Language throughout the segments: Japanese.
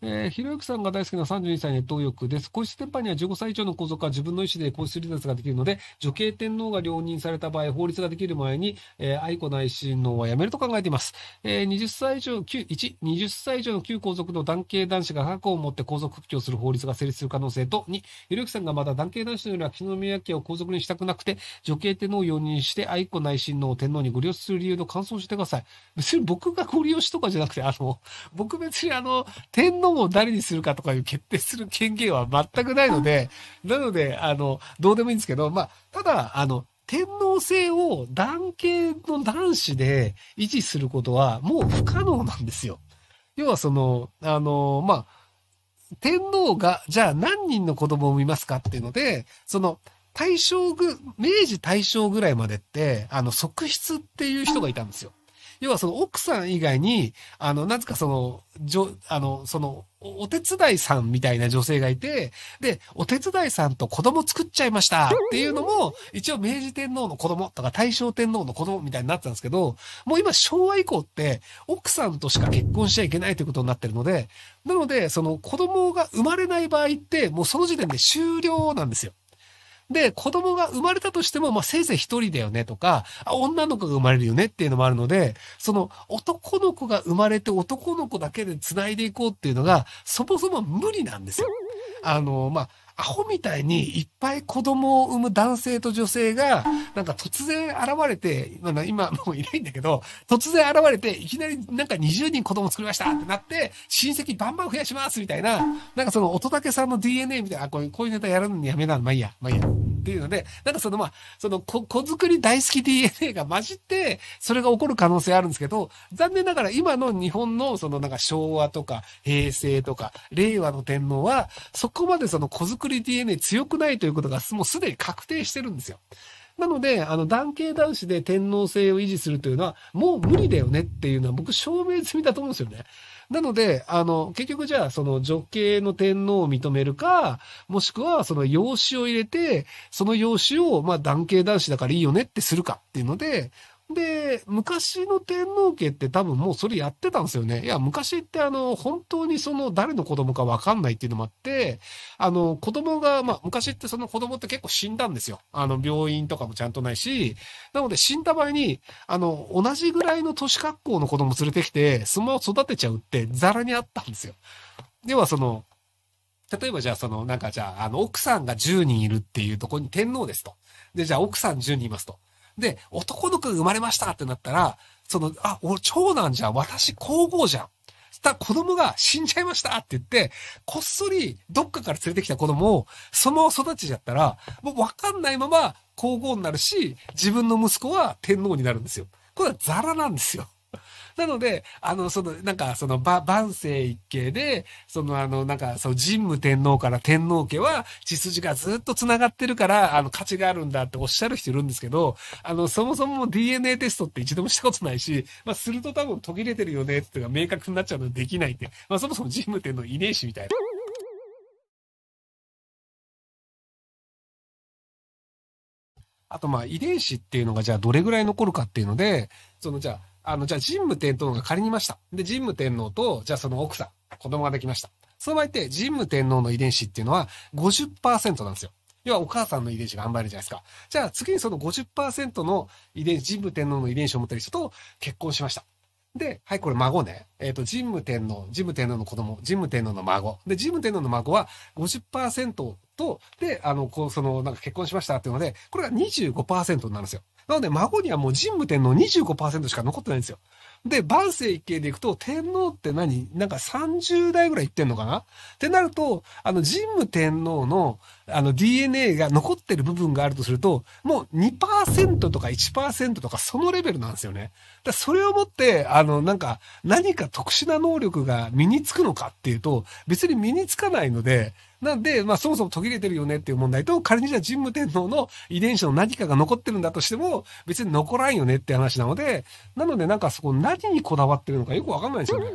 えー、ひろゆきさんが大好きな32歳のッ翼です。皇室天派には15歳以上の皇族は自分の意思で皇室離脱ができるので、女系天皇が両任された場合、法律ができる前に、えー、愛子内親王は辞めると考えています。えー、20歳以上、旧、1、20歳以上の旧皇族の男系男子が過去を持って皇族復帰をする法律が成立する可能性と、2、ひろゆきさんがまだ男系男子のような木宮家を皇族にしたくなくて、女系天皇を容認して愛子内親王を天皇にご利用する理由の感想をしてください。別に僕がご利用しとかじゃなくて、あの、僕別にあの、天皇ロゴを誰にするかとかいう決定する権限は全くないので、なので、あの、どうでもいいんですけど、まあ、ただ、あの、天皇制を男系の男子で維持することはもう不可能なんですよ。要はその、あの、まあ、天皇が、じゃあ何人の子供を産みますかっていうので、その、大正ぐ、明治大正ぐらいまでって、あの、側室っていう人がいたんですよ。要はその奥さん以外に、あの、なぜかその、じょ、あの、その、お手伝いさんみたいな女性がいて、で、お手伝いさんと子供作っちゃいましたっていうのも、一応明治天皇の子供とか大正天皇の子供みたいになってたんですけど、もう今昭和以降って奥さんとしか結婚しちゃいけないということになってるので、なので、その子供が生まれない場合って、もうその時点で終了なんですよ。で、子供が生まれたとしても、まあ、せいぜい一人だよねとか、女の子が生まれるよねっていうのもあるので、その男の子が生まれて男の子だけで繋いでいこうっていうのが、そもそも無理なんですよ。あの、まあ、アホみたいにいっぱい子供を産む男性と女性が、なんか突然現れて、今もういないんだけど、突然現れて、いきなりなんか20人子供作りましたってなって、親戚バンバン増やしますみたいな、なんかその乙武さんの DNA みたいな、こういう、こういうネタやるのにやめなまあいいや、まあいいや。っていうので、なんかそのまあ、その子、子作り大好き DNA が混じって、それが起こる可能性あるんですけど、残念ながら今の日本のそのなんか昭和とか平成とか令和の天皇は、そこまでその子作りくり DNA 強くないということがもうすでに確定してるんですよ。なので、あの、男系男子で天皇制を維持するというのは、もう無理だよねっていうのは僕証明済みだと思うんですよね。なので、あの、結局じゃあ、その女系の天皇を認めるか、もしくはその養子を入れて、その養子を、まあ男系男子だからいいよねってするかっていうので、で、昔の天皇家って多分もうそれやってたんですよね。いや、昔ってあの、本当にその誰の子供かわかんないっていうのもあって、あの、子供が、まあ、昔ってその子供って結構死んだんですよ。あの、病院とかもちゃんとないし、なので死んだ場合に、あの、同じぐらいの年格好の子供連れてきて、相撲を育てちゃうってザラにあったんですよ。ではその、例えばじゃあその、なんかじゃあ、あの、奥さんが10人いるっていうとこに天皇ですと。で、じゃあ奥さん10人いますと。で、男の子が生まれましたってなったら、その、あ、俺長男じゃん、私皇后じゃん。た子供が死んじゃいましたって言って、こっそりどっかから連れてきた子供をそのまま育ちちゃったら、もうわかんないまま皇后になるし、自分の息子は天皇になるんですよ。これはザラなんですよ。なので、あの、その、なんか、その、ば、万世一系で、その、あの、なんか、その、神武天皇から天皇家は、血筋がずっと繋がってるから、あの、価値があるんだっておっしゃる人いるんですけど、あの、そもそも DNA テストって一度もしたことないし、まあ、すると多分途切れてるよねっていうのが明確になっちゃうのでできないって。まあ、そもそも神武天皇遺伝子みたいな。あとまあ遺伝子っていうのがじゃあどれぐらい残るかっていうので、そのじゃああの、じゃあ神武天皇が仮にいました。で、神武天皇と、じゃあその奥さん、子供ができました。その場合って、神武天皇の遺伝子っていうのは50%なんですよ。要はお母さんの遺伝子が販売るじゃないですか。じゃあ次にその50%の遺伝子、神武天皇の遺伝子を持ってる人と結婚しました。で、はい、これ孫ね。えっ、ー、と、神武天皇、神武天皇の子供、神武天皇の孫。で、神武天皇の孫は50%と、で、あの、こう、その、なんか結婚しましたっていうので、これが25%になるんですよ。なので、孫にはもう神武天皇25%しか残ってないんですよ。で、万世一系でいくと、天皇って何なんか30代ぐらいいってんのかなってなると、あの、神武天皇の、あの、DNA が残ってる部分があるとすると、もう2%とか1%とか、そのレベルなんですよね。だそれをもって、あの、なんか、何か特殊な能力が身につくのかっていうと、別に身につかないので、なんで、まあそもそも途切れてるよねっていう問題と、仮にじゃあ神武天皇の遺伝子の何かが残ってるんだとしても、別に残らんよねって話なので、なのでなんかそこ何にこだわってるのかよくわかんないですよね。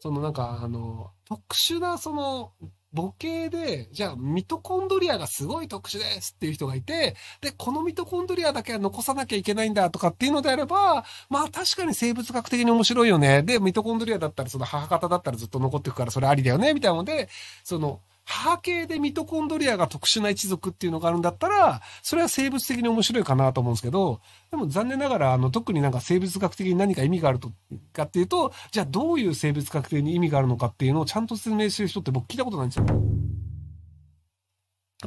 そのなんか、あの、特殊なその、母系で、じゃあミトコンドリアがすごい特殊ですっていう人がいて、で、このミトコンドリアだけは残さなきゃいけないんだとかっていうのであれば、まあ確かに生物学的に面白いよね。で、ミトコンドリアだったらその母方だったらずっと残っていくからそれありだよね、みたいなので、その、母系でミトコンドリアが特殊な一族っていうのがあるんだったら、それは生物的に面白いかなと思うんですけど、でも残念ながら、あの、特になんか生物学的に何か意味があると、かっていうと、じゃあどういう生物学的に意味があるのかっていうのをちゃんと説明してる人って僕聞いたことないんですよ。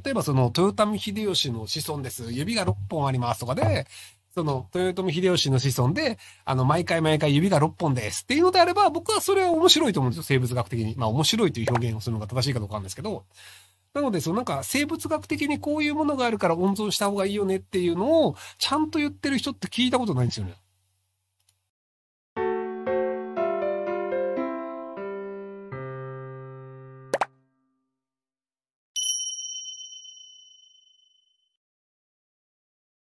例えばその、豊臣秀吉の子孫です。指が6本ありますとかで、その、豊臣秀吉の子孫で、あの、毎回毎回指が6本ですっていうのであれば、僕はそれは面白いと思うんですよ、生物学的に。まあ、面白いという表現をするのが正しいかどうかなんですけど。なので、そのなんか、生物学的にこういうものがあるから温存した方がいいよねっていうのを、ちゃんと言ってる人って聞いたことないんですよね。